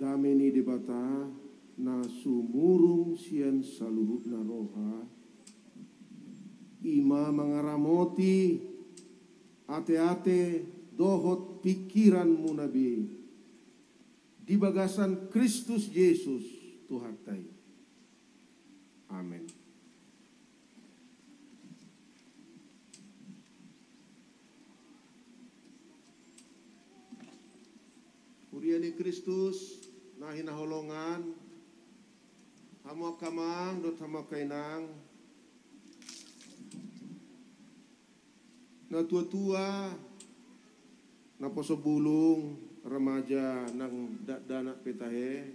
dameni debata na sumurung sian saluhut na roha ima mangaramoti ate-ate dohot pikiran munabi di bagasan Kristus Yesus Tuhan tai amin Kuriani Kristus kahinahulungan hamo kamang dot hamo kainang na tua-tua na bulung, remaja ng dadana pitahe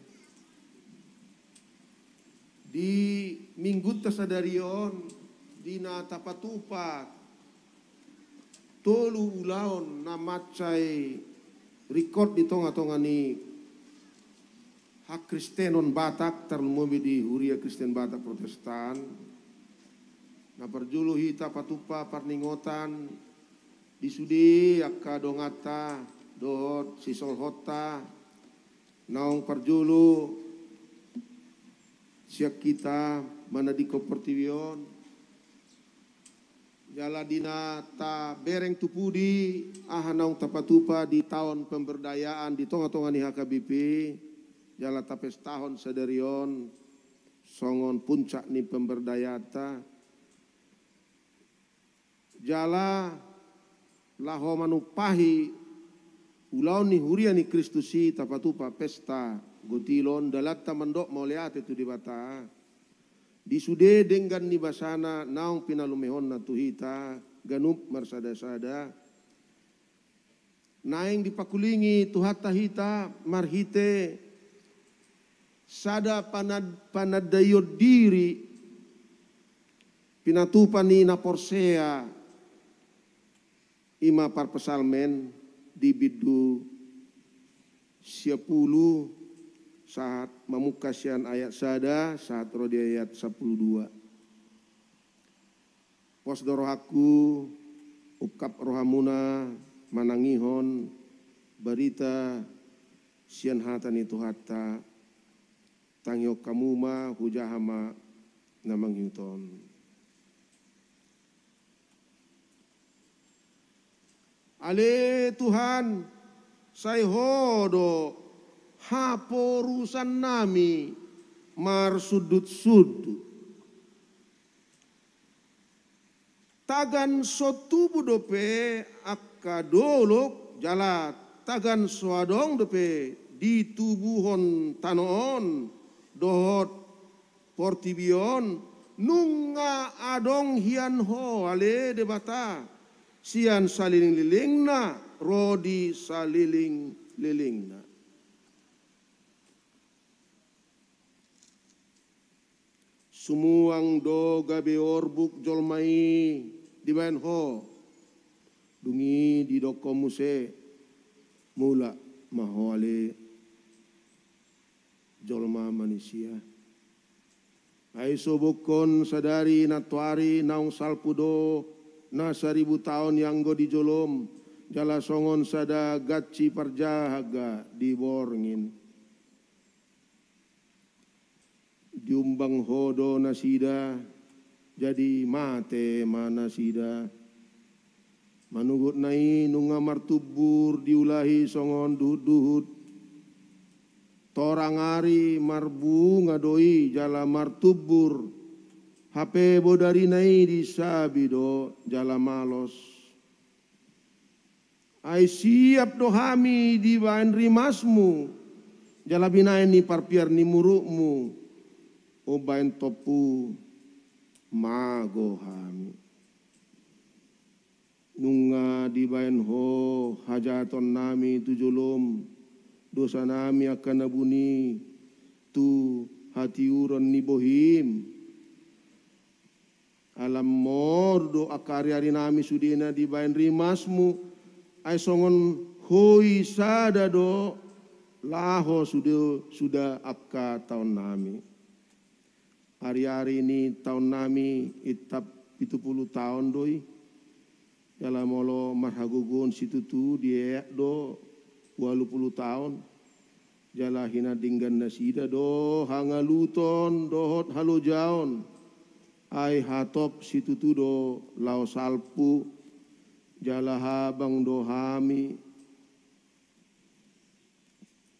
di minggut ta di na tapatupat tolu ulaon na matchay record di tonga-tonga hak Kristenon Batak termomi di Huria Kristen Batak Protestan na perjulu hita patupa parningotan di sudi akka dongata dohot sisol hota naung perjulu siak kita mana di kopertiwion jaladina ta bereng tupudi aha naung tapatupa di tahun pemberdayaan di tonga-tonga ni HKBP jala tapes tahun sederion songon puncak ni pemberdayata jala laho manupahi ulau ni huria ni Kristusi tapatupa pesta gotilon dalata mendok mauliat itu di disude dengan ni basana naung pinalumehon na tuhita ganup marsada-sada naing dipakulingi Tuhatahita tahita marhite sada panad panadayo diri pinatupan ni na porsea ima parpesalmen di bidu siapulu saat memukasian ayat sada saat rodi ayat 12 dorohaku ukap rohamuna manangihon berita sian hatani tuhata tangyo kamuma hujahama namang yuton. Ale Tuhan, saya hodo haporusan nami mar sudut sudut. Tagan sotubu dope akadolok jalat. Tagan swadong dope di tubuhon tanon dohot portibion nunga adong hian ho ale debata sian saliling lilingna rodi saliling lilingna sumuang do gabe orbuk jolmai di ho dungi di doko muse mula maho ale jolma manusia. Aiso bukon sadari natuari naung salpudo na seribu tahun yang go jolom jala songon sada gaci perjahaga di borngin. Diumbang hodo nasida jadi mate mana sida Manugut nai nunga martubur diulahi songon duhut-duhut torangari marbu ngadoi jala martubur hape bodari nai di sabido jala malos Ai siap dohami di bain rimasmu jala binain ni parpiar ni murukmu obain topu magohami nunga di bain ho hajaton nami tujulum dosa nami akan nabuni tu hati uron ni bohim alam mordo akari nami sudina di bayan rimasmu ay songon hoi sada do laho sudah sudah apka tahun nami hari-hari ini tahun nami itap itu puluh tahun doi Yalah molo marhagugun situ tu dia do 20 tahun jalahina dinggan nasida do hangaluton dohot jaon ai hatop situtu do lao salpu jalaha bang dohami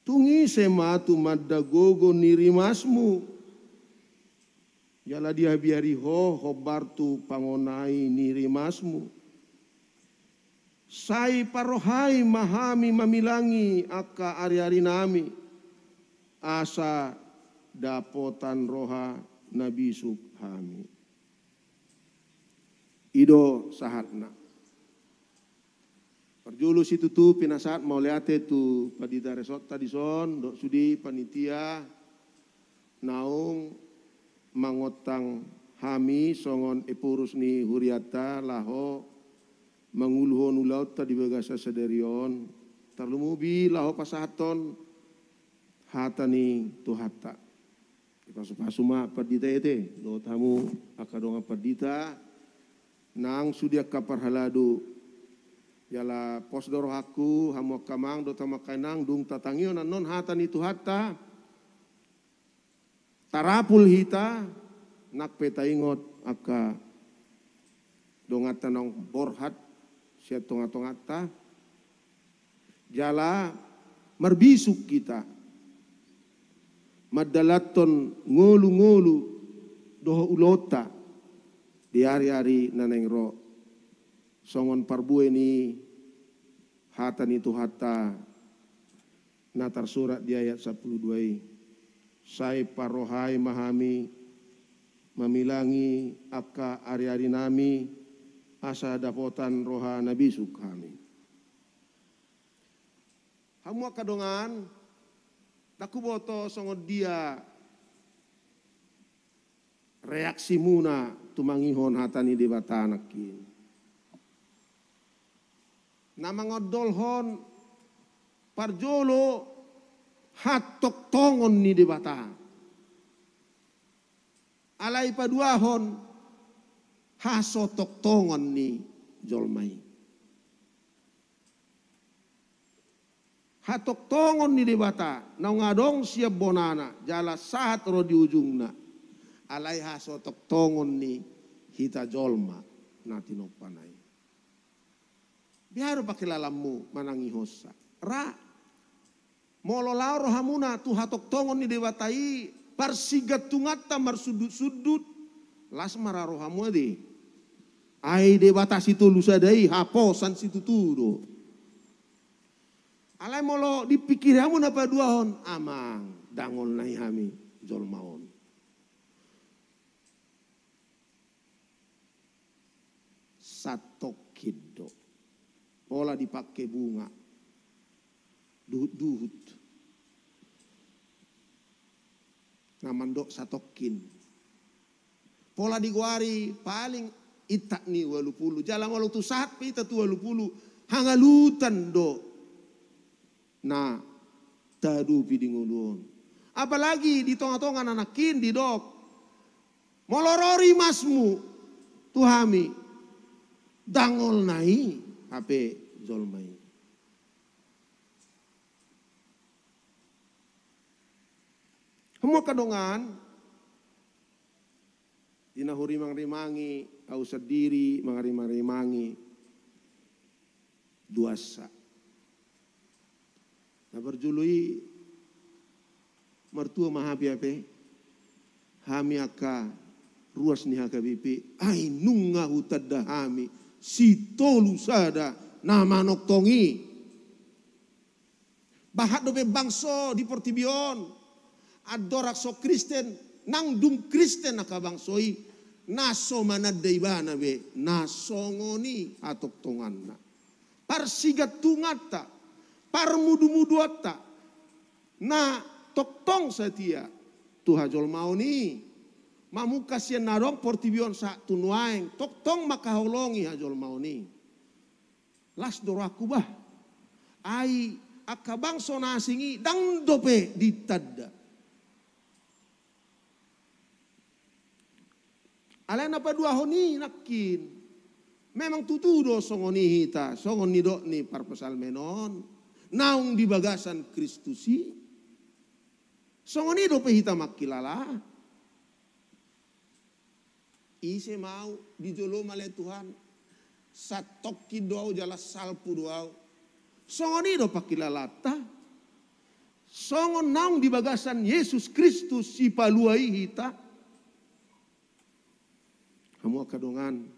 tungi sematu madda gogo nirimasmu jala dia biari ho hobartu pangonai nirimasmu Sai parohai mahami mamilangi aka ari-ari nami. Asa dapotan roha nabi subhami. Ido sahatna. Perjulu situ tu pinasat mau lihat itu. padita resot tadi son dok sudi panitia naung mangotang hami songon epurus ni huriata laho manguluhon ulaut tadi bagasa sederion tarlumubi laho pasahaton hatani tuhata Pasuma perdita ete ya, do tamu akadonga perdita nang sudia kapar haladu yala pos doro haku hamu kamang do kainang dung tatangio nan non ni itu hata tarapul hita nak peta ingot aka dongat tanong borhat siya tonga ta jala merbisuk kita madalaton ngolu-ngolu doho ulota di hari-hari naneng ro songon parbueni hata hatan itu hata natar surat di ayat 12 sai parohai mahami memilangi akka ari-ari nami asa dapotan roha nabi sukami. Hamu kadongan taku boto songo dia reaksi muna hon hatani di batanakin. Nama hon parjolo hatok tongon ni di bata. Alai paduahon haso tok tongon ni jolmai. Hatok tongon ni debata, nau ngadong siap bonana, jala sahat ro di ujungna. Alai haso tok tongon ni hita jolma nati tinopanai. Biar pakai lalamu manangi hosa. Ra, molo lauro hamuna tu hatok tongon ni dewatai parsigat tungata marsudut sudut Lasmara rohamu deh. Ai de batas itu lusa dai san situ turu. Alai molo dipikir amun apa dua hon amang dangol nai hami jolmaon. Satu kido. Pola dipakai bunga. Duhut-duhut. Namandok satokin. Pola diguari paling walau walupulu. Jalan walau tu saat pita tu walupulu. Hangalutan do. Nah, tadu ulun. Apalagi di tonga-tonga anak kindi dok. Molorori masmu. Tuhami. Dangol nai. HP zolmai. Semua kandungan Dina hurimang rimangi tahu sendiri mengarimarimangi mangi duasa. Nah berjului mertua maha biape hamiaka ruas Niha haka bipi ainunga hutadda hami tolu sada nama noktongi bahat dobe bangso di portibion adorak so kristen nang dum kristen naka bangsoi naso mana manadaibana be nasongoni atok tonganna parsigat tungata parmudu-muduata na toktong setia tuha jol mauni mamu kasian narong portibion sa tunuaeng toktong makaholongi hajol mauni las doraku bah ai akabang sonasingi dang dope ditadda Alain apa dua honi nakin. Memang tutu do songoni hita, songoni nido ni parpesal menon. Naung di bagasan Kristusi. Songoni do pehita makilala. Ise mau dijolo male Tuhan. Satoki doau jala salpu doau. Songoni do pakilalata. Songon naung di bagasan Yesus Kristus si paluai hita kadungan.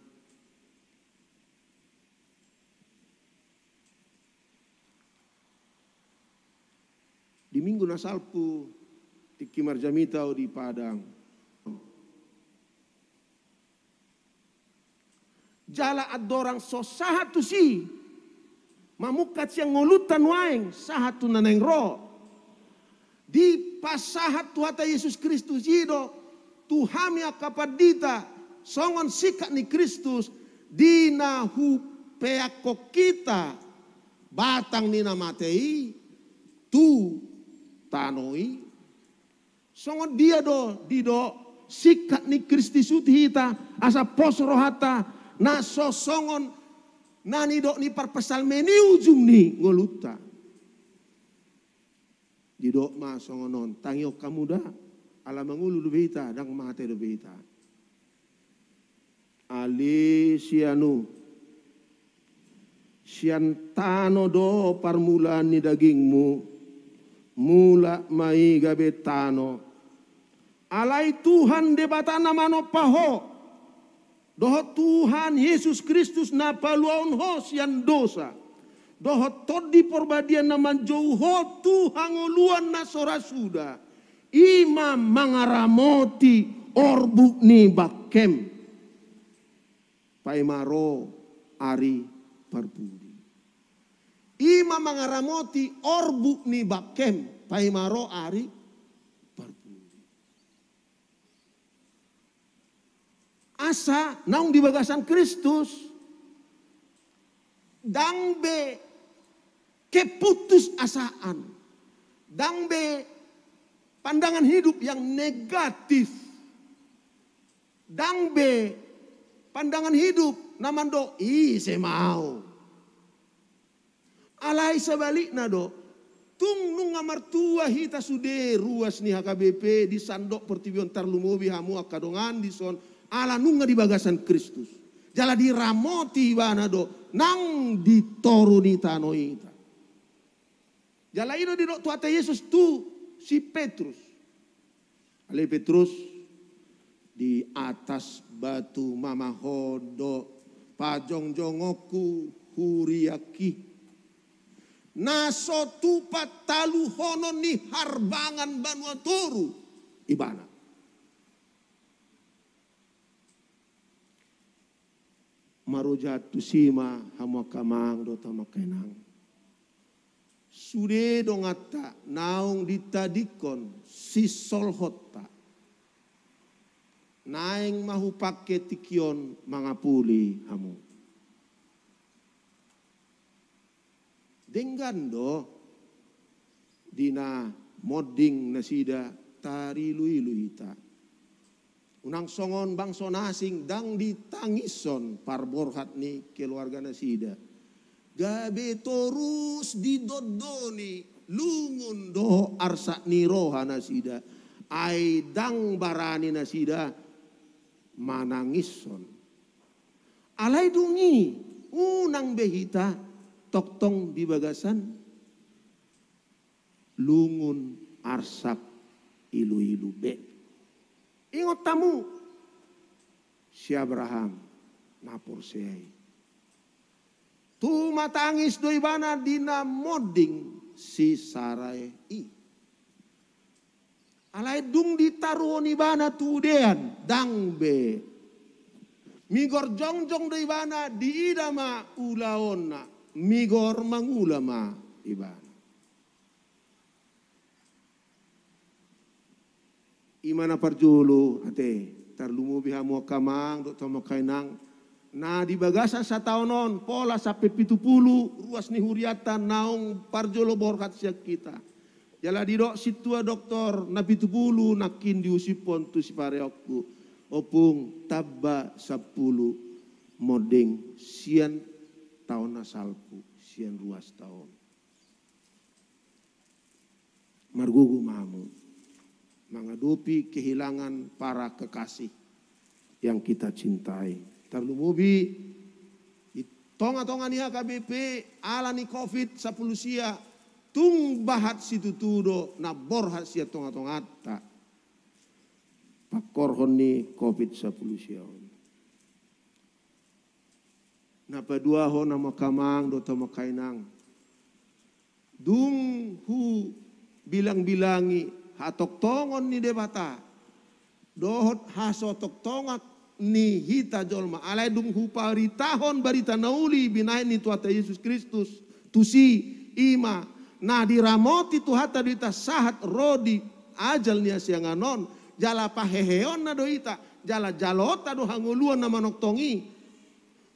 Di minggu nasalpu tiki marjamitau di Padang. Jala adorang so sahatu si. Mamukat siang ngolutan waeng sahatu naneng roh di pasahat tuhata Yesus Kristus jido Tuhami akapadita songon sikat ni Kristus di dinahu peako kita batang nama tei tu tanoi songon dia do dido sikat ni Kristi suti asa pos rohata na songon nani do ni parpesal meni ujung ni ngoluta dido ma songonon tangyo kamuda ala mangulu lebih hita dang mate lebih hita ali sianu siantano do parmulan ni dagingmu mula mai gabe alai Tuhan debata nama no paho doho Tuhan Yesus Kristus na paluon ho sian dosa doho todi porbadian naman jauh ho oluan na sorasuda imam mangaramoti orbu ni bakem Paimaro ari parpudi. Ima mangaramoti orbu ni bakem Paimaro ari parpudi. Asa naung di bagasan Kristus dangbe keputus asaan dangbe pandangan hidup yang negatif dangbe Pandangan hidup, naman do, i saya mau. Alai na do, tung nunga martua hita sude ruas nih HKBP di sandok pertibion tarlumobi hamu akadongan di son ala nunga di bagasan Kristus. Jala di ramoti wana do, nang ditoru di tanoita. Jala ino di dok tuata Yesus tu si Petrus. Ale Petrus di atas batu mama hodo pajong jongoku huriaki naso patalu talu hono ni harbangan banua toru ibana marojatu sima kamang dota makenang sude dongata naung ditadikon si solhota naeng mahupake tikion mangapuli hamu. Denggan do dina modding nasida tari lui luita Unang songon bangso nasing dang ditangison parborhat ni keluarga nasida. Gabe terus didodoni lungun do arsa ni roha nasida. dang barani nasida manangison. Alay dungi, unang behita, toktong bibagasan, lungun arsap ilu-ilu be. Ingot tamu, si Abraham napur siyay. Tu matangis doibana dina moding si Sarai i. Alai dung ditaroni bana tudean dangbe. Migor jongjong di bana diidama ulaona. Migor mangulama ibana. Imana parjulu ate tarlumu biha kamang do tomo kainang. Nah di bagasa sataonon pola sampai pitupulu, puluh ruas huriata naung parjolo borkat siak kita. Jala didok situa doktor nabi tuh bulu nakin diusipon tu sipareokku. Opung taba sepuluh modeng sian tahun asalku sian ruas tahun. Margugu mamu mengadopi kehilangan para kekasih yang kita cintai. Terlalu Terlumubi tonga-tonga nih KBP ala ni COVID sepuluh sia tung bahat situtudo na borhat siya tonga tongata pakor honi covid 19 siaon na padua ho na makamang do makainang dung hu bilang-bilangi hatok tongon ni debata dohot haso tok tongat ni hita jolma alai dung hu paritahon barita nauli binain ni tuata Yesus Kristus tusi ima Nah, di ramoti tu hata duita sahat rodi ajal nia siang non jala paheheon na doita jala jalota do hanguluan na manok tongi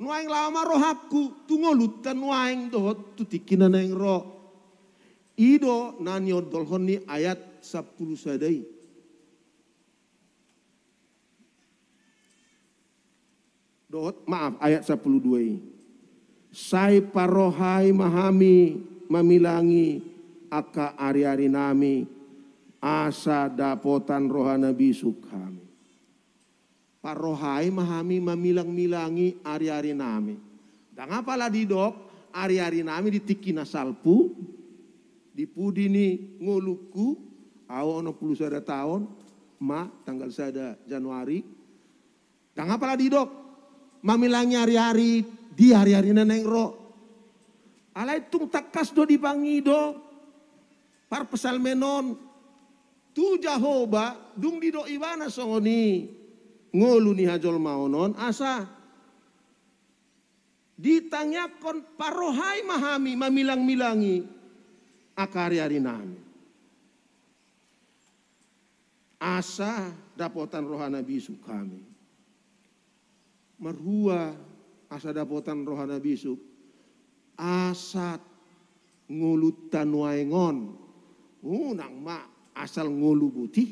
nuaing lama rohapku tu tan nuaing dohot tutikina naing ro ido dolhon ni ayat 10 sadai dohot maaf ayat 12 ini sai parohai mahami mamilangi aka ari-ari nami asa dapotan rohana bisu kami. Parohai mahami mamilang-milangi ari-ari nami. Dan apalah didok ari-ari nami ditiki nasalpu dipudini ngoluku awo no puluh sada tahun ma tanggal sada Januari Dan apalah didok mamilangi ari-ari di hari-hari neneng roh Alai tung takas do do. Par pesal menon. Tu jahoba dung dido ibana songoni. Ngolu ni hajol maonon asa. Ditanyakon parohai mahami mamilang-milangi akari-ari nami. Asa dapotan rohana bisu kami. Merhua asa dapotan rohana bisu asat ngulutan waengon. Unang uh, ma asal ngulu buti.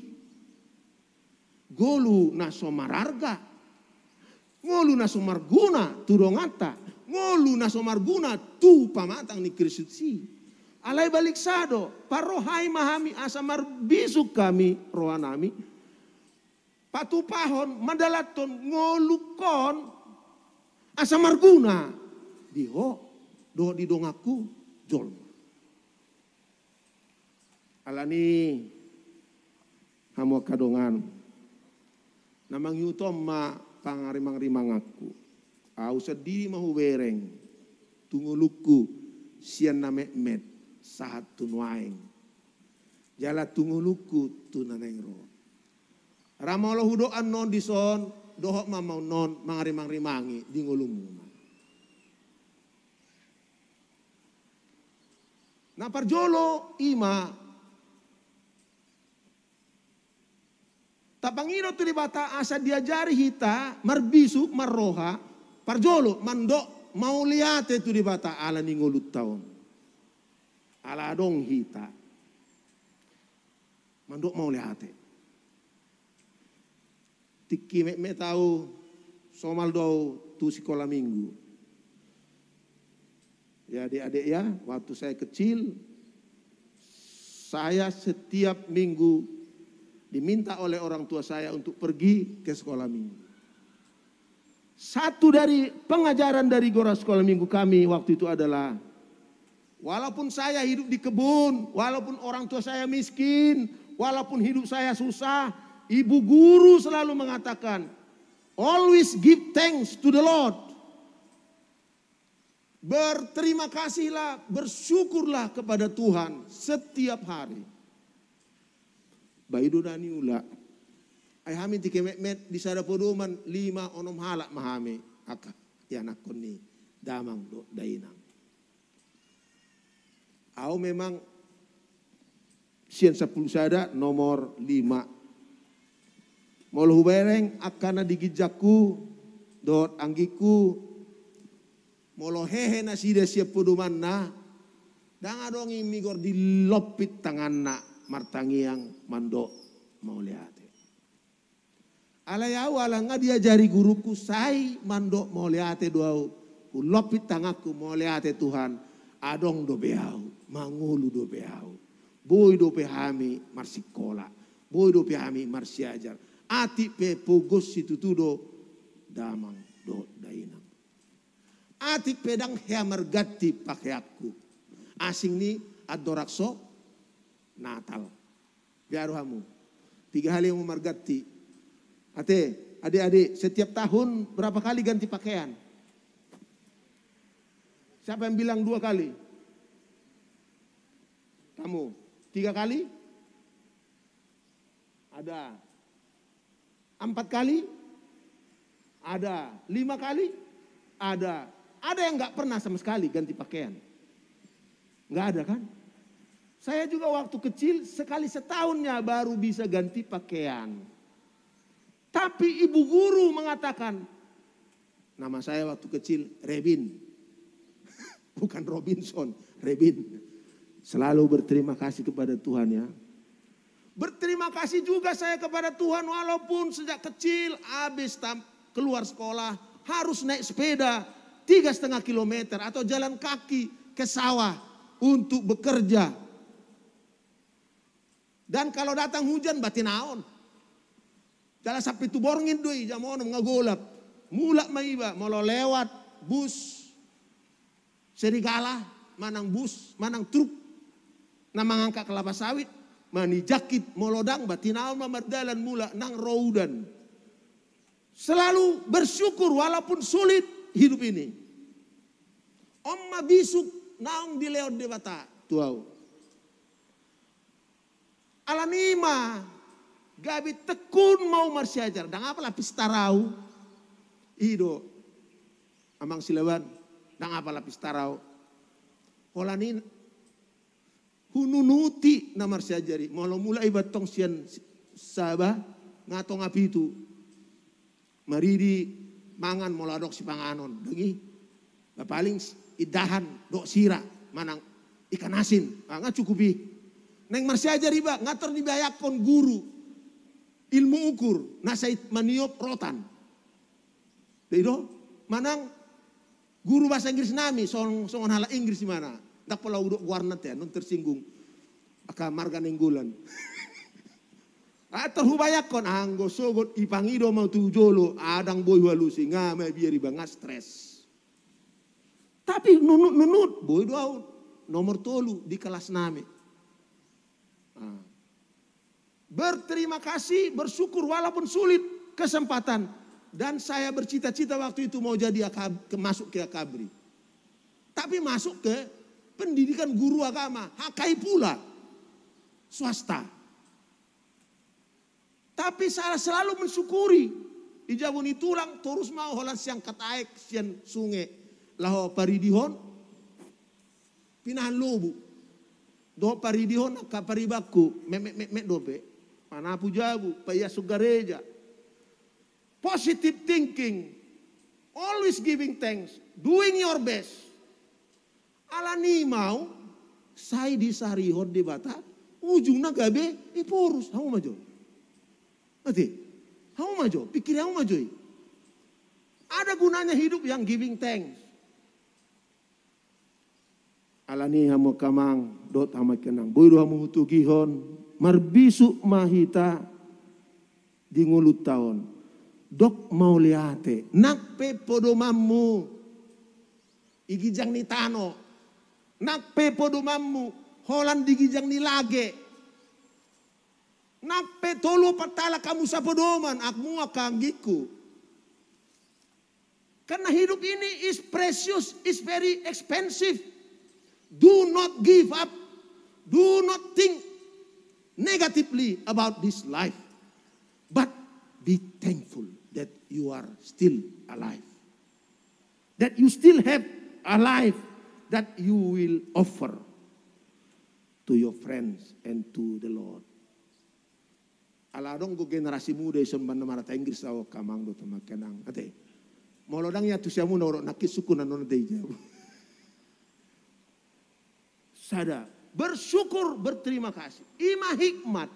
Golu nasomararga. Ngolu nasomarguna turongata. Ngolu nasomarguna tu pamatang ni krisutsi. Alai balik sado, parohai mahami asamar bisu kami rohanami. Patupahon madalaton ngolukon asamarguna, guna. Diho Doa di dongaku jol Alani hamu kadongan. Namang yuto ma pangarimang-rimang aku. Au sedih mahu bereng. luku sian name met saat tunwaeng. Jala tunguluku tunaneng ro. Ramolo hudoan non dison dohok mau non mangarimang-rimangi di ngulumu. Na parjolo ima. Tapangino tu bata asa diajari hita marbisu marroha parjolo mandok mau liate tu bata ala ningolut taon. Ala dong hita. Mandok mau liate. Tiki me, me tau somal do tu sekolah minggu. Ya adik-adik ya, waktu saya kecil, saya setiap minggu diminta oleh orang tua saya untuk pergi ke sekolah minggu. Satu dari pengajaran dari Gora Sekolah Minggu kami waktu itu adalah Walaupun saya hidup di kebun, walaupun orang tua saya miskin, walaupun hidup saya susah, ibu guru selalu mengatakan, always give thanks to the Lord. Berterima kasihlah, bersyukurlah kepada Tuhan setiap hari. Baidu dani ula. Ai hami tike met di sada podoman lima onom halak mahami aka ya nakoni damang do dainang. Au memang sian sepuluh sada nomor lima. Mau bereng akana digijaku dot anggiku Molo hehe nasida siap pudumanna. Danga lopit imigor dilopit martangi yang mando mau lihat. Alayau awal dia jari guruku sai mando mau lihat doau. lopit tangaku mau lihat Tuhan. Adong do beau, mangulu do beau. Boy do pehami marsikola. Boy do pehami marsiajar. Ati pe pogos situ tudo damang do daina. Ati pedang heamergati pakai aku. Asing ni adorakso natal. Biar kamu. Tiga hal yang memergati. Ate, adik-adik, setiap tahun berapa kali ganti pakaian? Siapa yang bilang dua kali? Kamu. Tiga kali? Ada. Empat kali? Ada. Lima kali? Ada ada yang nggak pernah sama sekali ganti pakaian. Nggak ada kan? Saya juga waktu kecil sekali setahunnya baru bisa ganti pakaian. Tapi ibu guru mengatakan, nama saya waktu kecil Rebin. Bukan Robinson, Rebin. Selalu berterima kasih kepada Tuhan ya. Berterima kasih juga saya kepada Tuhan walaupun sejak kecil habis keluar sekolah harus naik sepeda tiga setengah kilometer atau jalan kaki ke sawah untuk bekerja. Dan kalau datang hujan batin naon. Dalam sapi itu borngin doi jamono ngagolap. Mulak maiba mau lewat bus serigala manang bus manang truk Nama angka kelapa sawit mani jakit molodang batin aon mamardalan mula nang roudan. Selalu bersyukur walaupun sulit hidup ini. Omma bisuk naung di leon de bata tuau. Alanima gabi tekun mau marsiajar. Dang apa lapis tarau. Ido amang silawan. Dang apa lapis tarau. Polanin hununuti na marsiajari. Molo mulai batong sian sabah ngatong api itu. Maridi mangan moladok si panganon. Dengi. paling idahan dok sira manang ikan asin ah, nggak cukupi neng masih aja riba ngatur dibayakon guru ilmu ukur nasait maniop rotan Dedo manang guru bahasa Inggris nami song songon hala Inggris di mana tak pola udah warnet ya non tersinggung aka marga nenggulan Atur ah, hubayakon anggo ah, sogot ipangido mau tujolo adang boy walusi ngame biar riba ngastres stres tapi nunut nunut boy tahun nomor tolu di kelas nami. Ah. Berterima kasih, bersyukur walaupun sulit kesempatan. Dan saya bercita-cita waktu itu mau jadi akab, ke, masuk ke akabri. Tapi masuk ke pendidikan guru agama. Hakai pula. Swasta. Tapi saya selalu mensyukuri. Di tulang terus mau holas siang kataik siang sungai laho paridihon pinahan lobu do paridihon ka paribaku me me me, me dope mana pujabu paya sugareja positive thinking always giving thanks doing your best ala ni mau sai hon di bata ujungna gabe purus hamu majo ngerti hamu majo pikir hamu majo ada gunanya hidup yang giving thanks alani hamu kamang dot hamu kenang boiru hamu hutu gihon marbisu mahita di ngulut tahun dok mau liate nak pe podomamu igijang ni tano nak pe podomamu holan digijang ni lage nak pe tolu patala kamu sa podoman ak mua kanggiku karena hidup ini is precious, is very expensive. Do not give up. Do not think negatively about this life. But be thankful that you are still alive. That you still have a life that you will offer to your friends and to the Lord. Aladong ko generasi muda isang banda ta Inggris awo kamang do tamakenang. Ate, molodang ya tu siamu noro nakisuku nanon deja. Sadar Bersyukur, berterima kasih. Ima hikmat.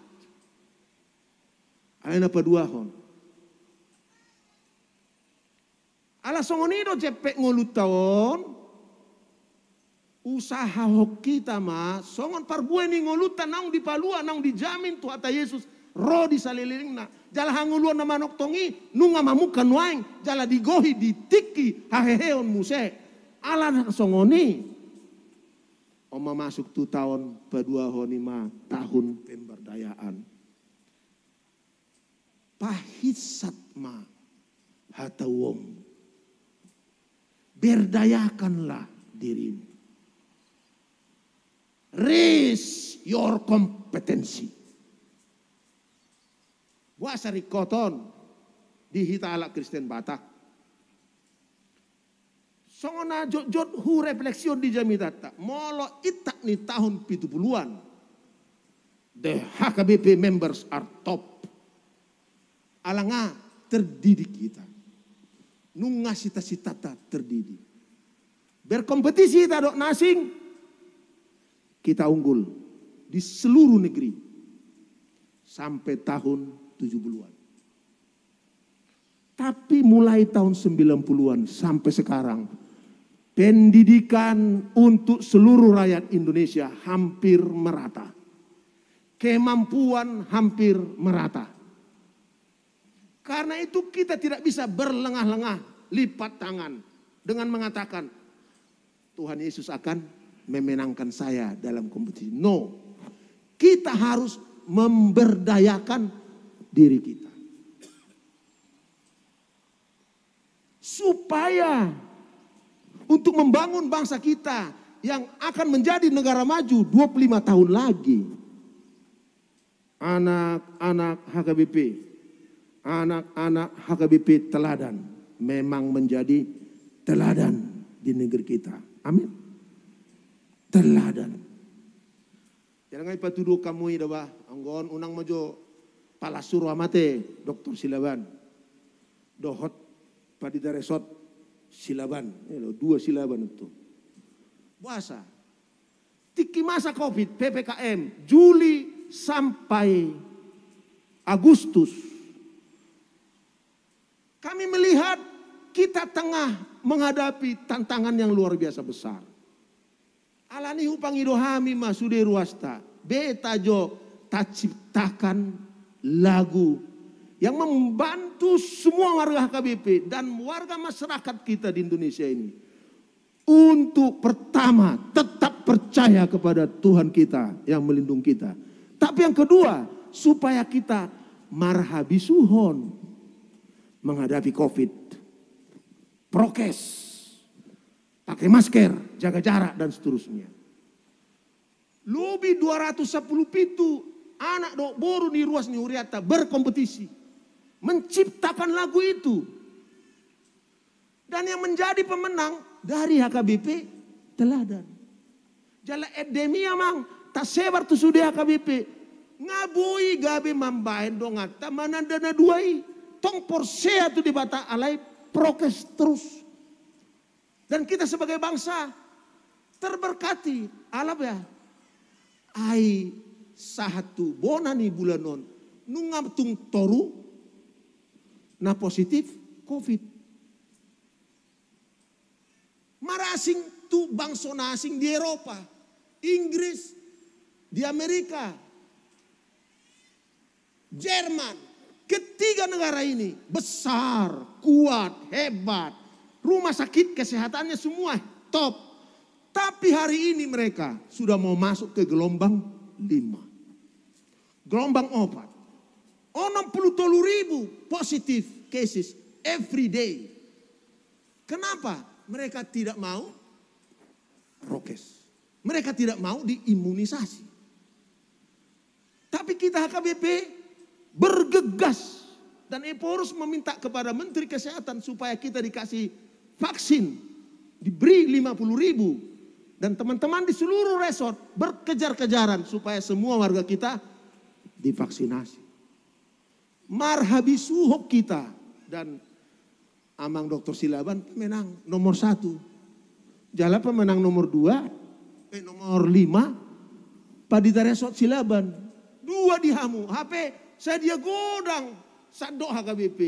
Alena paduahon. Ala songonido cepet ngolut tahun Usaha hok kita ma. Songon ini ngolut ngoluta di palua nang dijamin tuh ata Yesus. Roh di nak Jala hanguluan nama noktongi. Nunga mamukan kanuang Jala digohi ditiki haheheon musa Ala songoni. Oma masuk tu tahun berdua honima tahun pemberdayaan. Pahit satma hata wong. Berdayakanlah dirimu. Raise your competency. Buasa koton di hita ala Kristen Batak. Songona jod jod hu refleksion di jamitata. Molo itak ni tahun pitu puluhan. The HKBP members are top. Alanga terdidik kita. Nunga sita-sitata terdidik. Berkompetisi kita dok nasing. Kita unggul di seluruh negeri. Sampai tahun 70-an. Tapi mulai tahun 90-an sampai sekarang Pendidikan untuk seluruh rakyat Indonesia hampir merata. Kemampuan hampir merata. Karena itu kita tidak bisa berlengah-lengah lipat tangan dengan mengatakan Tuhan Yesus akan memenangkan saya dalam kompetisi. No. Kita harus memberdayakan diri kita. Supaya untuk membangun bangsa kita yang akan menjadi negara maju 25 tahun lagi. Anak-anak HKBP, anak-anak HKBP teladan memang menjadi teladan di negeri kita. Amin. Teladan. Jangan ngai patuduk kamu ida bah, anggon unang majo palasuru amate dokter silaban. Dohot padida resort silaban, dua silaban itu. Puasa. Tiki masa COVID, PPKM, Juli sampai Agustus. Kami melihat kita tengah menghadapi tantangan yang luar biasa besar. Alani upang idohami masude ruasta. Beta jo tak ciptakan lagu yang membantu semua warga HKBP dan warga masyarakat kita di Indonesia ini untuk pertama tetap percaya kepada Tuhan kita yang melindungi kita. Tapi yang kedua, supaya kita marhabi suhon menghadapi Covid. Prokes, pakai masker, jaga jarak dan seterusnya. Lobi 210 pintu anak dok boru di ruas Niuriata berkompetisi menciptakan lagu itu. Dan yang menjadi pemenang dari HKBP teladan. Jala edemia mang tasebar tu sudah HKBP. Ngabui gabi mambahin dong mana dana duai. Tong porsea tu di bata alai prokes terus. Dan kita sebagai bangsa terberkati. Alap ya. Ai satu bonani bulanon. Nungam tung toru Nah positif COVID. marasing tu tuh nasing di Eropa, Inggris, di Amerika, Jerman. Ketiga negara ini besar, kuat, hebat. Rumah sakit kesehatannya semua top. Tapi hari ini mereka sudah mau masuk ke gelombang lima. Gelombang obat ribu positif cases every day. Kenapa mereka tidak mau prokes? Mereka tidak mau diimunisasi. Tapi kita HKBP bergegas dan Eporus meminta kepada Menteri Kesehatan supaya kita dikasih vaksin diberi 50 ribu dan teman-teman di seluruh resort berkejar-kejaran supaya semua warga kita divaksinasi. Marhabi suhuk kita. Dan Amang Dokter Silaban pemenang nomor satu. jalapa pemenang nomor dua, eh, nomor lima, Padita Resort Silaban. Dua dihamu, HP saya dia godang, sadok HKBP.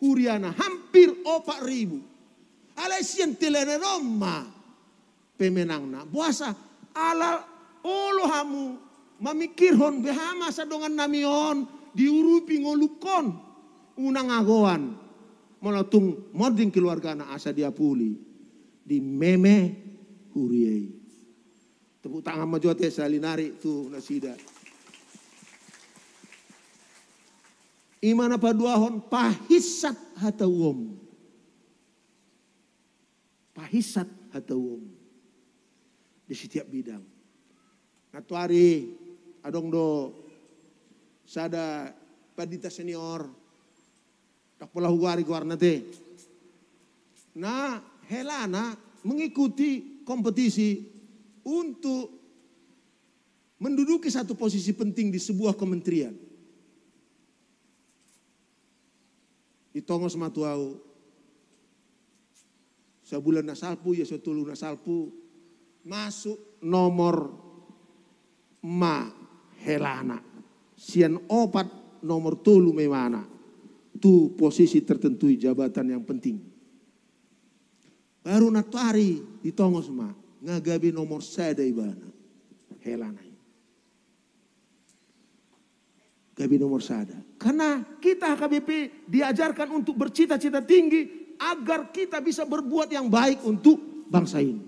Huriana hampir opak ribu. Alesian roma pemenangna. Buasa buasa olo hamu mamikirhon behama sadongan namion diurupi ngolukon unang agoan melatung moding keluarga anak asa dia puli di meme huriei tepuk tangan maju sali narik tu nasida imana hon pahisat hatawom pahisat hatawom di setiap bidang natuari adong do sada padita senior tak pola huari guarna te. Nah, Helana mengikuti kompetisi untuk menduduki satu posisi penting di sebuah kementerian. Di Tongos Matuau, sebulan nasalpu, ya setulu nasalpu, masuk nomor Ma Helana sian opat nomor tulu memana. Tu posisi tertentu jabatan yang penting. Baru natari di tongos ma ngagabi nomor sada ibana. Helanai. Gabi nomor sada. Karena kita HKBP diajarkan untuk bercita-cita tinggi agar kita bisa berbuat yang baik untuk bangsa ini.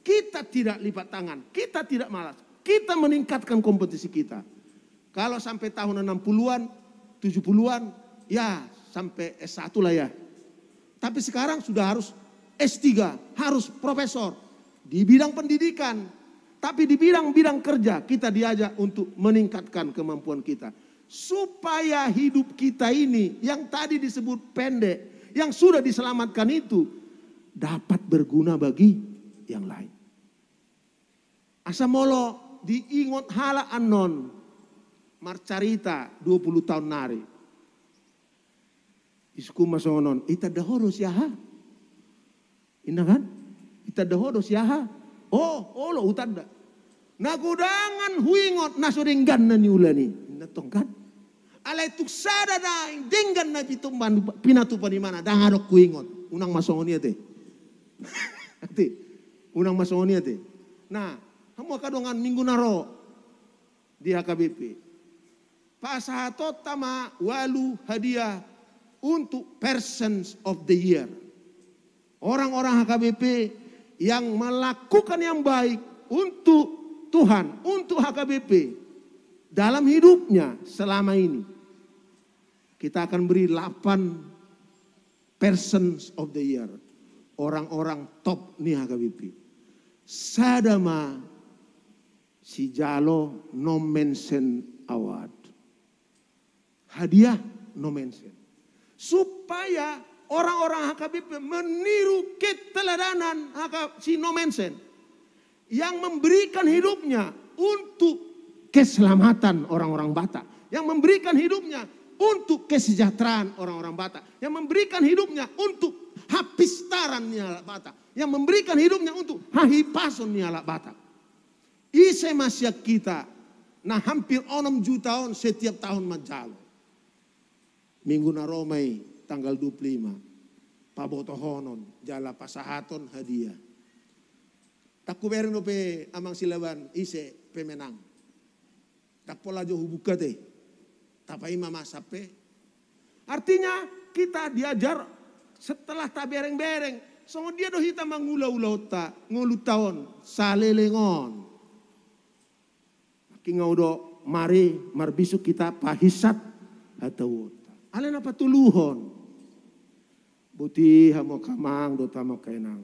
Kita tidak lipat tangan, kita tidak malas, kita meningkatkan kompetisi kita. Kalau sampai tahun 60-an, 70-an, ya sampai S1 lah ya. Tapi sekarang sudah harus S3, harus profesor di bidang pendidikan. Tapi di bidang-bidang kerja kita diajak untuk meningkatkan kemampuan kita. Supaya hidup kita ini yang tadi disebut pendek, yang sudah diselamatkan itu dapat berguna bagi yang lain. Asamolo diingot hala anon Marcarita 20 tahun nari. Isku masonon, ita dahoro siaha. Ina kan? Ita dahoro siaha. Oh, oh olo utanda. Nagudangan huingot nasuringgan na ni. Ina tong kan? Alay tuksada na denggan na bitumban pinatupan di mana. Dangarok kuingot. Unang masonon ya te. Ati, unang masonon ya te. Nah, kamu akadongan minggu naro di HKBP. Fasahatotama walu hadiah untuk persons of the year. Orang-orang HKBP yang melakukan yang baik untuk Tuhan, untuk HKBP dalam hidupnya selama ini. Kita akan beri 8 persons of the year. Orang-orang top nih HKBP. Sadama no mention Award hadiah no mention. Supaya orang-orang HKBP meniru keteladanan si no mention yang memberikan hidupnya untuk keselamatan orang-orang Batak, yang memberikan hidupnya untuk kesejahteraan orang-orang Batak, yang memberikan hidupnya untuk hapistaran nyala Batak, yang memberikan hidupnya untuk hahipason nyala Batak. Ise masyak kita, nah hampir 6 juta tahun setiap tahun majalo. Minggu na Romai tanggal 25. Pabotohonon, jala pasahaton hadiah. tak Takuberno pe amang silaban ise pemenang. tak pola jo hubuka Tapai mama sape. Artinya kita diajar setelah tak bereng bereng semua dia do hitam mangula-ula ta ngulu taon salelengon. Aki ngau do mari marbisuk kita pahisat atau Ala na patuluhon. Buti mo kamang do tamo kainang.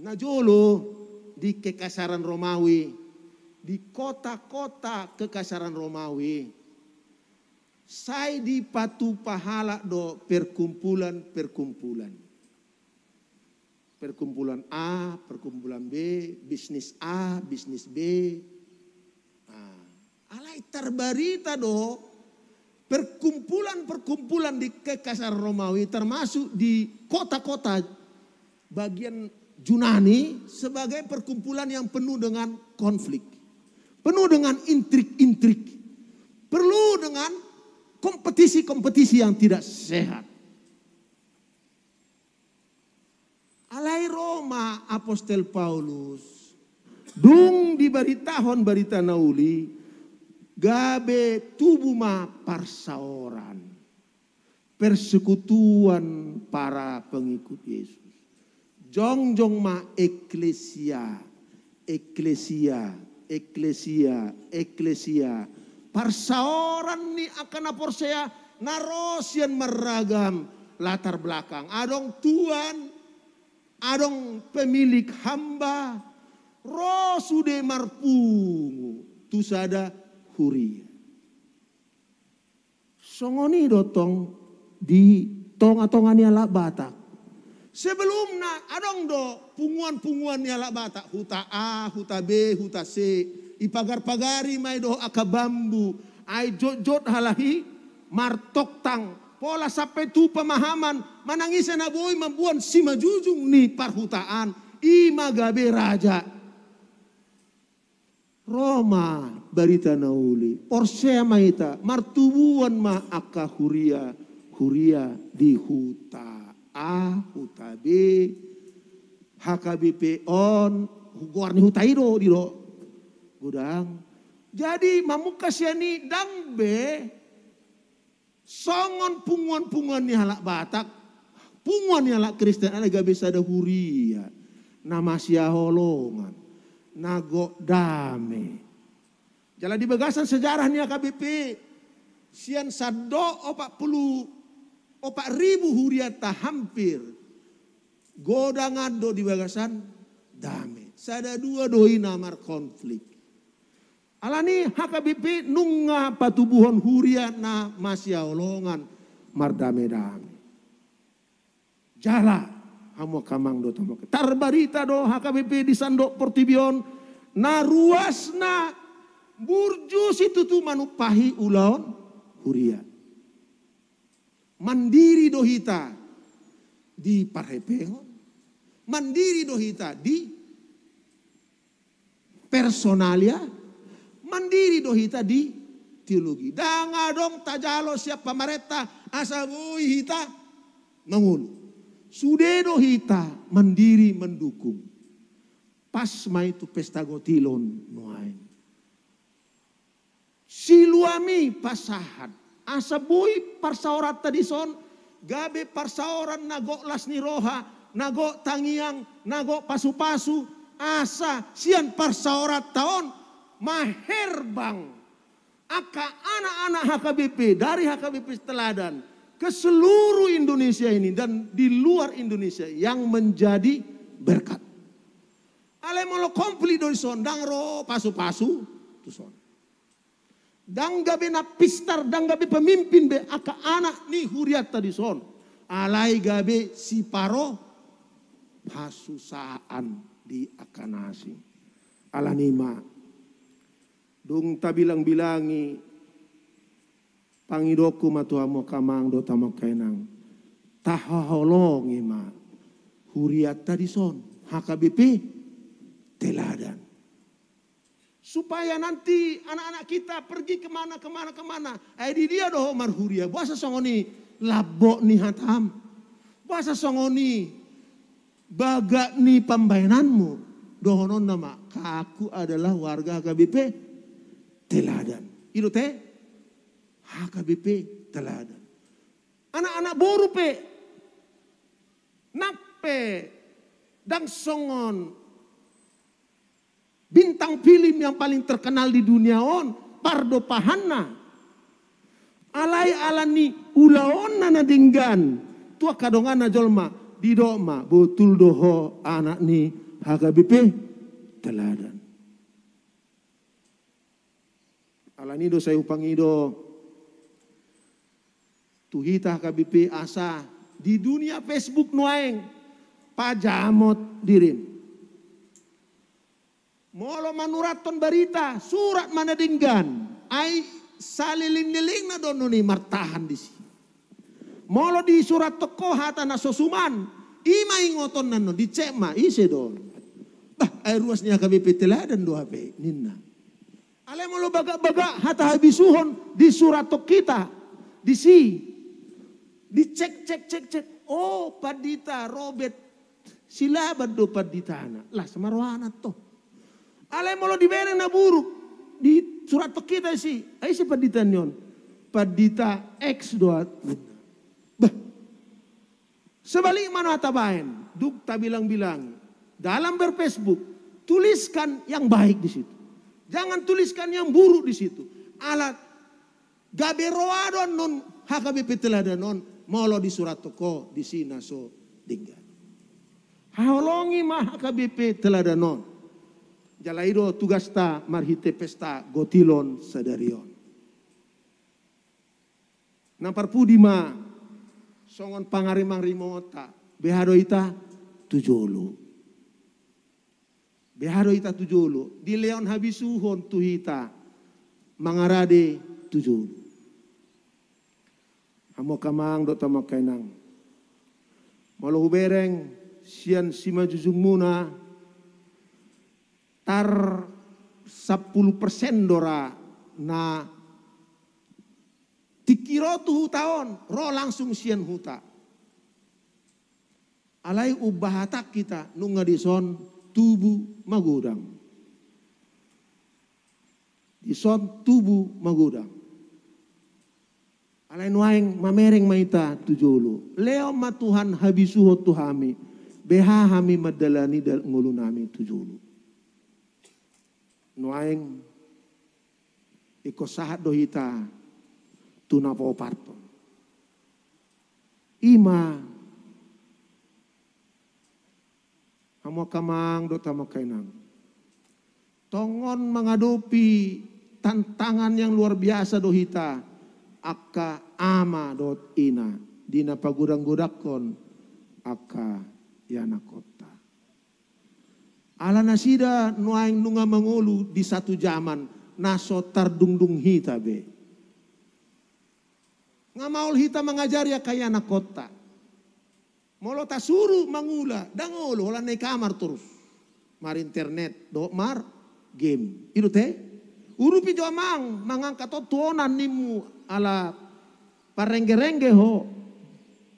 Najolo di kekasaran Romawi, di kota-kota kekasaran Romawi. saya di patu pahala do perkumpulan-perkumpulan. Perkumpulan A, perkumpulan B, bisnis A, bisnis B, Alai terbarita do perkumpulan-perkumpulan di kekasar Romawi termasuk di kota-kota bagian Yunani sebagai perkumpulan yang penuh dengan konflik, penuh dengan intrik-intrik, perlu dengan kompetisi-kompetisi yang tidak sehat. Alai Roma Apostel Paulus dung di baritahon barita nauli Gabe tubuh ma parsaoran. Persekutuan para pengikut Yesus. Jongjong ma eklesia. Eklesia, eklesia, eklesia. Parsaoran ni akan saya narosian meragam latar belakang. Adong tuan adong pemilik hamba, rosude marpungu. Tu sada huri. Songoni dotong di tong-atongan ala batak. Sebelum na adong do punguan-punguan ala batak. Huta A, huta B, huta C. Ipagar-pagari mai do akabambu. Ai jot-jot halahi martok tang. Pola sampai tu pemahaman. Manangis na boy membuat si majujung ni parhutaan. Ima gabe raja. Roma barita nauli. Porsea maita, martubuan ma aka huria, huria di huta A, huta B, HKBP on, guarni hutairo di lo, gudang. Jadi mamuka yani dang B, songon punguan-punguan ni halak batak, punguan ni halak Kristen, ada gak bisa ada huria. Nama siaholongan, nago damai Jalan di begasan sejarahnya KBP. Sian sado opak puluh opak ribu huriata hampir. Godangan do di bagasan dame. Sada dua doi namar konflik. Alani HKBP nunga patubuhon huriana masya olongan mardame dame. Jala hamo kamang do tomoke. Tarbarita do HKBP di sandok portibion. Naruasna burju situ tuh manupahi ulon huria. Mandiri dohita di parhepehon. Mandiri dohita di personalia. Mandiri dohita di teologi. Danga dong tajalo siap pemerintah asabui hita mengulu. Sude dohita mandiri mendukung. Pas mai tu pesta gotilon noain siluami pasahan. Asabui tadi son, gabe parsauran nagok lasni roha, nago tangiang, nago pasu-pasu, asa sian parsaorat taon, maherbang. Aka anak-anak HKBP, dari HKBP teladan, ke seluruh Indonesia ini dan di luar Indonesia yang menjadi berkat. Ale molo kompli doi sondang ro pasu-pasu tu Dang Danggabe na pistar, gabe pemimpin be aka anak ni huriat tadi son. Alai gabe si paro pasusaan di akanasi. Alanima. Dung tabilang bilangi pangidoku mo kamang do tamo kenang. Tahaholong ima. Huriat tadi son. Hakabipi teladan supaya nanti anak-anak kita pergi kemana kemana kemana eh, di dia doh marhuria bahasa songoni labok nih hatam bahasa songoni baga ni pembayananmu dohono nama kaku adalah warga HKBP teladan itu teh HKBP teladan anak-anak boru pe nape dang songon Bintang film yang paling terkenal di dunia on, Pardo Pahana, Alai alani ulaon nana dinggan. Tua kadongana jolma, didoma, betul doho anak ni HKBP teladan. Alani do saya upangi do. Tuhita HKBP asa di dunia Facebook nuaeng pajamot dirim. Molo manuraton berita surat mana dinggan. Ai saliling niling na dono ni martahan di si. Molo di surat toko hata na sosuman. Ima ingoton nano di cema ise don. Bah ruas ruasnya kami petela dan dua pe ninna. Ale molo baga-baga hata habisuhon di surat tok kita. Di si. Di cek cek cek. cek. Oh padita robet sila do padita anak Lah semarwana toh. Ale molo di bereng na buruk. Di surat pekita si. Ai si padita nyon. Padita X doat. Bah. Sebalik mana tabain. Duk tak bilang-bilang. Dalam berfacebook. Tuliskan yang baik di situ. Jangan tuliskan yang buruk di situ. Alat gaberoadon non hakabipi non, molo di surat toko di sini so. dingga. Haolongi mah teladan non jalaido tugasta marhite pesta gotilon sadarion. Nampar pudima songon pangarimang rimota beharo ita tujolo. Beharo ita tujolo. Di leon habisuhon tuhita mangarade tujolo. Amo kamang do tamakainang. kainang. bereng sian sima jujung muna tar 10 persen dora na dikiro tuh tahun ro langsung sian huta alai ubahata kita nunga dison tubuh magudang dison tubuh magudang alai nuaing mamereng maita tujulu leo matuhan habisuho tuhami beha hami madalani dal ngulunami tujulu Nuaeng ikosahat dohita tuna po parto. Ima amo kamang do tamo kainang. Tongon mengadopi tantangan yang luar biasa dohita akka ama dot ina dina pagurang-gurakon akka yanakot. Ala nasida nuaing nunga mengulu di satu zaman naso tardungdung hita be. Ngamaul hita mengajar ya kaya anak kota. Molo tak suruh mangula, dangolo olah naik kamar terus. Mar internet, do mar game. Itu teh. Urupi jo mang mangangkat tuonan nimu ala parengge-rengge ho.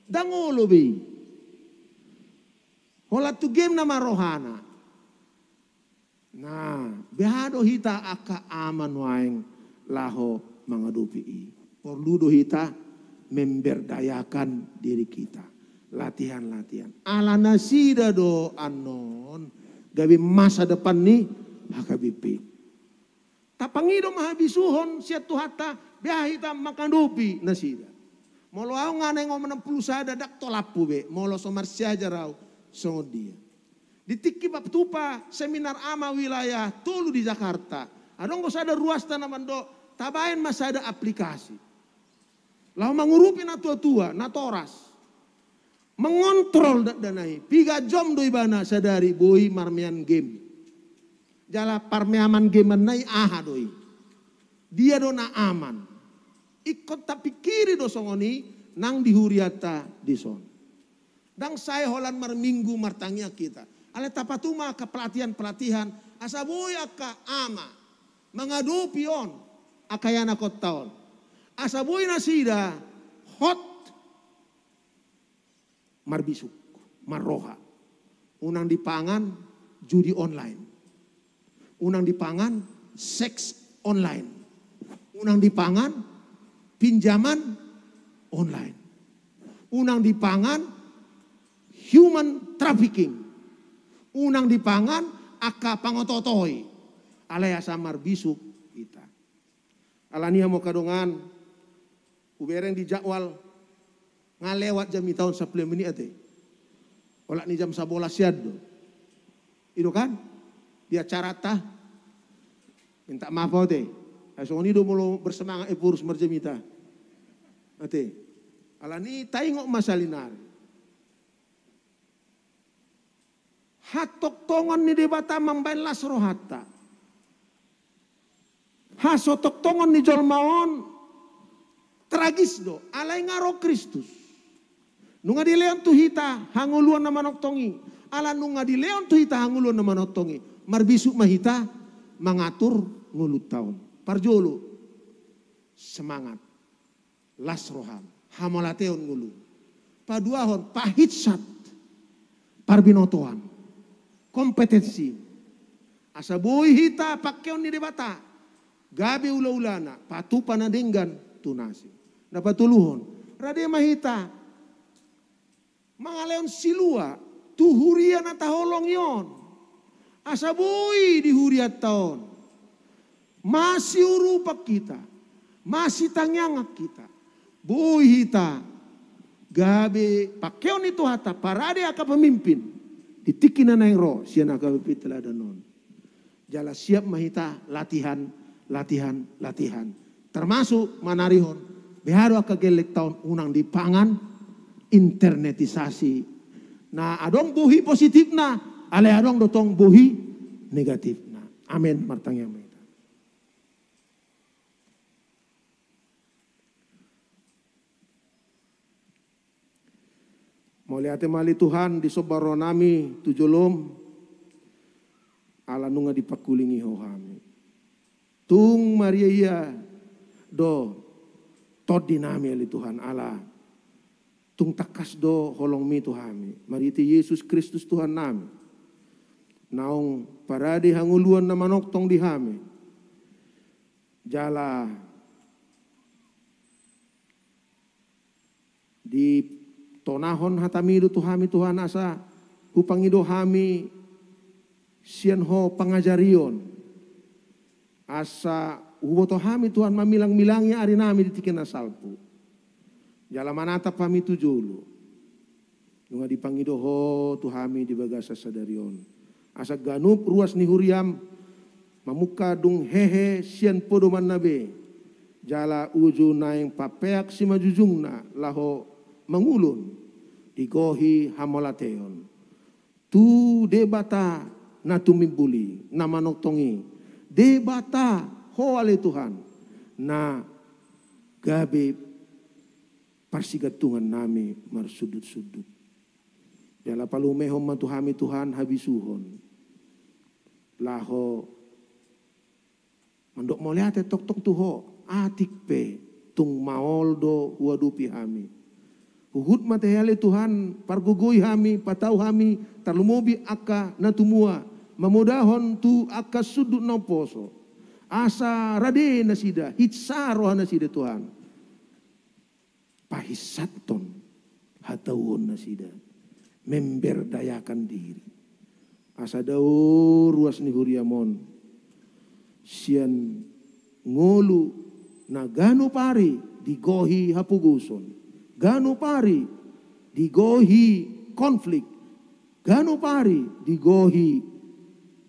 Dangolo be. Hola tu game nama rohana. Na behado hita aka aman waeng laho mengadupi. Perlu do hita memberdayakan diri kita. Latihan-latihan. Ala nasida do anon. Gabi masa depan ni hakabipi. do mahabisuhon siat tuhata biya hita dupi nasida. Molo aw ngane nengong manang pulusa dadak tolapu be. Molo somar siajarau. jaraw. Sungod dia. Di Tiki Baptupa, seminar ama wilayah Tulu di Jakarta. ada nggak usah ada ruas tanaman do, tabain masih ada aplikasi. lalu mengurupi na tua-tua, mengontrol toras. Mengontrol danai. Piga jom doi bana sadari boi marmian game. Jala parmeaman game nai aha doi. Dia dona aman. Ikut tapi kiri songoni nang dihuriata dison. dang saya holan marminggu martangnya kita. Alat tapatuma ka pelatihan-pelatihan. Asabuya ka ama. Mengadu pion. Akayana kot taon. Asabuy na sida. Hot. Marbisuk. Marroha. Unang dipangan judi online. Unang dipangan seks online. Unang dipangan pinjaman online. Unang dipangan human trafficking unang dipangan aka pangototoi alaya samar bisuk kita alania mau kadongan ubereng di jadwal ngalewat jam tahun sebelum menit ate olak ni jam sabola siado itu kan dia carata minta maaf ate asong ni mulu bersemangat epurus eh, merjemita ate alani taingok masalinar Hatok tongon ni debata mambain las rohata. Haso tok tongon ni jolmaon. Tragis do, alai ngaro Kristus. Nunga di leon tu hita hanguluan nama noktongi. Ala nunga di leon tu hita hanguluan nama noktongi. Marbisuk mahita mengatur ngulut tahun. Parjolo semangat. Las rohan. hamolateon ngulu. Paduahon pahit sat. Parbinotoan. Kompetensi. Asa boi hita pakai ni debata. gabe ula-ulana, patupa na denggan tunasi. tuluhon? Rade mahita. Mangaleon silua, tuhuria na taholong yon. Asa boy di huria taon. Masih urupak kita. Masih tangyangak kita. Boi hita. Gabi pakaian itu hata parade akan pemimpin. Itikina na ro, siya nakabipit talaga nun. Jala siap mahita latihan, latihan, latihan. Termasuk manarihon, beharo akagelek tahun unang dipangan, internetisasi. Nah, adong buhi positif na, ale adong dotong buhi negatif na. Amin, martang yamin. Oleh ate mali Tuhan di sobaronami tujulum ala nunga dipakulingi hohami. Tung Maria ia do tod dinami ali Tuhan ala tung takas do holong mi Tuhan. Mariti Yesus Kristus Tuhan nami. Naung di hanguluan na manok tong dihami. Jala di Tonahon do tuhami Tuhan asa hupangido hami ho pangajarion. Asa huboto hami Tuhan mamilang-milangnya arinami ditikin asalpu. Jala manatap hami tujulu. Nunga ho tuhami di bagasa sadarion. Asa ganup ruas nihuriam mamuka dung hehe sian podoman nabe. Jala uju naing papeak si majujungna laho mengulun digohi hamolateon. Tu debata natumimbuli nama noktongi. Debata hoale Tuhan. Na gabe parsigatungan nami marsudut-sudut. palume palumehom matuhami Tuhan habisuhon. Laho mandok mole ate tok tok tuho atik pe tung maoldo wadupi hami Kuhut matahali Tuhan, pargugui hami, patau hami, terlumobi akka natumua, memudahon tu akka sudut noposo. Asa rade nasida, hitsa roh nasida Tuhan. Pahisaton hatauon nasida, memberdayakan diri. Asa daur ruas nihuriamon, sian ngolu nagano pari digohi hapuguson Ganupari digohi konflik. Ganupari digohi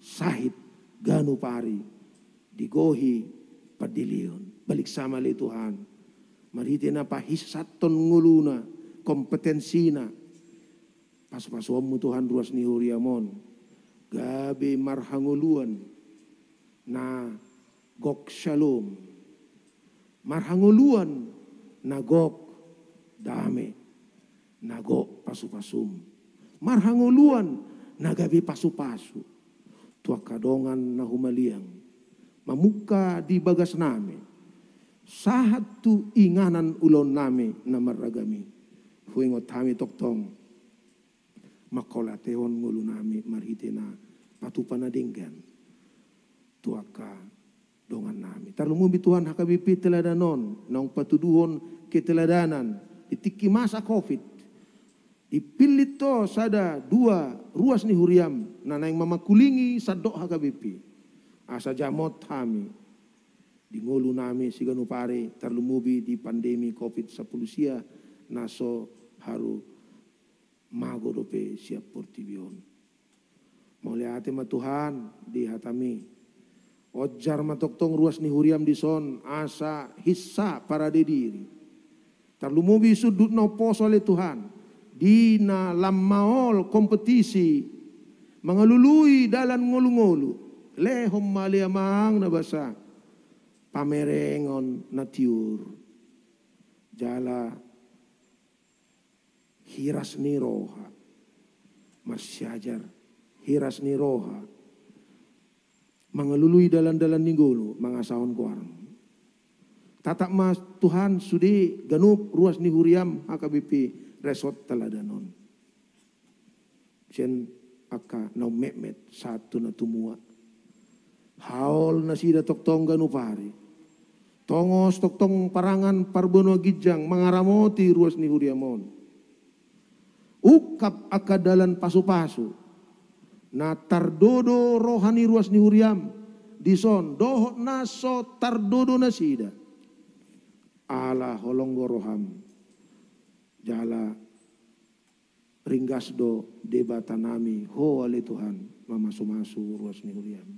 sahid. Ganupari digohi pedilion. Balik sama le Tuhan. Maritina pahisaton nguluna kompetensina. pas wamu Tuhan ruas nihuriamon. Gabe marhanguluan. Na gok shalom. Marhanguluan na gok dami. Nago pasu-pasum. Marhanguluan nagabi pasu-pasu. Tua kadongan na humaliang. Mamuka di bagas nami. Sahat tu inganan ulon nami na maragami. Huingot tami toktong. Makolateon ngulu nami marhitena patupana denggan. Tua ka dongan nami. Tarlumumbi Tuhan hakabipi teladanon, naung patuduhon keteladanan, itiki masa covid ipilit to sada dua ruas ni huriam yang mama kulingi sadok hakabipi asa jamot hami di ngolu nami siganu pare terlumubi di pandemi covid sepuluh sapulusia naso haru mago dope siap portibion mau lihat ma Tuhan di hatami Ojar matok tong ruas ni huriam di son asa hissa para dediri. Terlumubi sudut nopo oleh Tuhan. Di dalam maol kompetisi. Mengelului dalam ngolu-ngolu. Lehom malia maang na basa. Pamerengon natiur. Jala hiras ni roha. Masyajar hiras ni roha. Mengelului dalan-dalan ninggolo, Mengasahon kuarang. Tatak mas Tuhan sudi genuk ruas ni huriam HKBP resort Teladanon, Sen aka nau memet satu na tumua. Haol nasida tok tong pari. Tongos tok tong parangan parbono gijang mangaramoti ruas ni huriamon. Ukap aka dalan pasu-pasu. Na tardodo rohani ruas ni huriam. Dison dohok naso tardodo nasida. sida ala roham jala ringgasdo debatanami ho ale Tuhan mama sumasu ruas nihuliam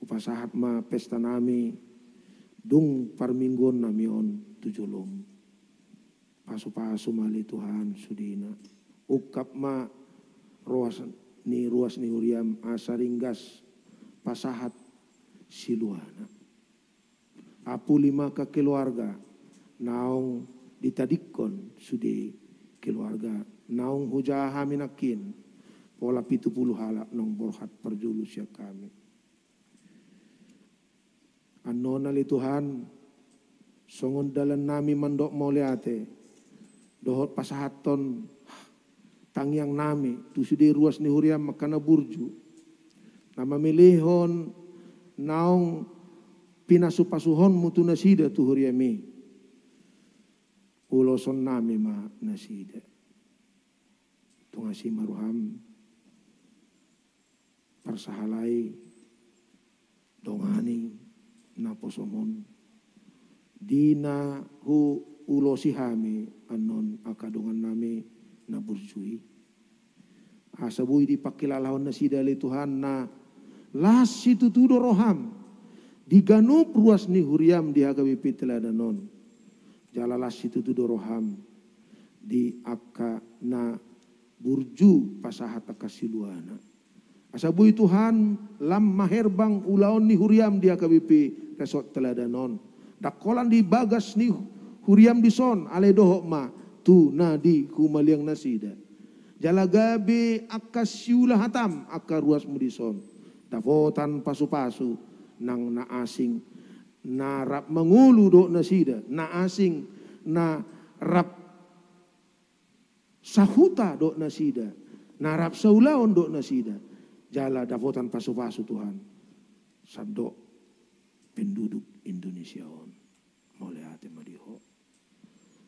upasahat ma pesta nami dung parminggon namion tujulum pasu-pasu mali Tuhan sudina ukap ma ruas ni ruas nihuriam asa ringgas pasahat siluana apu lima ke keluarga naung ditadikon sude keluarga naung hujaha minakin pola pitu puluh halak nong borhat perjulus ya kami anona li Tuhan songon dalan nami mandok mauliate dohot pasahaton yang nami tu sude ruas ni makana burju nama milihon naung Pinasu nasida mutunasida tuhuryami. Ulo nami ma nasida. Tungasi maruham. Persahalai. Dongani. Naposomon. Dina hu ulo sihami anon akadongan nami naburjui. Asabui dipakilalahon nasida li Tuhan na las situ tudoroham. roham ganu ruas ni huriam di hagawipi teladanon. jalalah situ tu doroham di akka na burju pasahata kasiluana. asabui Tuhan lam maherbang ulaon ni huriam di hagawipi resot teladanon. Dakolan di bagas ni huriam di son ale dohok ma tu nadi kumaliang nasida. Jalagabe akka siulah hatam akka ruas mudison. Davotan pasu-pasu nang na asing na rap mengulu do na sida na asing na rap sahuta do na sida na rap saulaon do na sida jala davotan pasu-pasu Tuhan sado penduduk Indonesia on mole ate madiho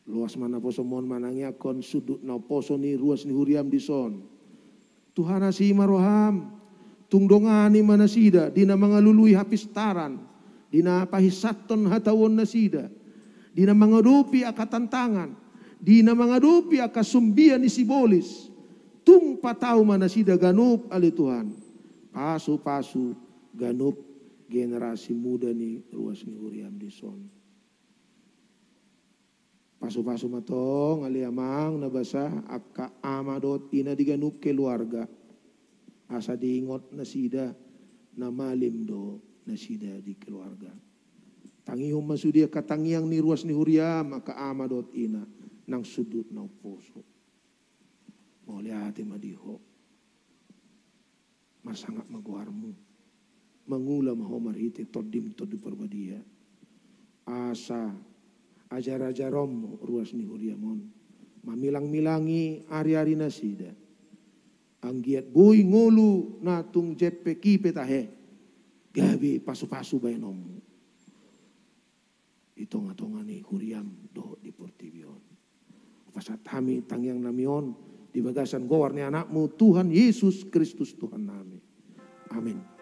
luas mana poso mon manangnya kon sudut na poso ni ruas ni huriam son Tuhan asih maroham tungdongani manasida dina mangalului hapis taran dina pahisaton hatawon nasida dina mangadupi aka tantangan dina dupi akasumbian ni isibolis tung pataw manasida ganup ali Tuhan pasu-pasu ganup generasi muda ni ruas ni uriam dison pasu-pasu matong ali amang nabasa akka amadot ina diganup keluarga Asa diingot nasida na malim do nasida di keluarga. Tangihum masudia katangiang ni ruas ni huria maka amadot ina nang sudut nang poso. ate madiho. Masangat maguarmu. Mengulam homar hiti todim todi perbadia. Asa ajar-ajarom ruas ni huria mon. Mamilang-milangi ari-ari nasida Anggiat boi ngolu natung jepe kipe tahe. Gabi pasu-pasu bayanom. Itong-atongani kuriam do di portibion. Pasat kami tangyang namion. Di bagasan gowar ni anakmu Tuhan Yesus Kristus Tuhan kami. Amin.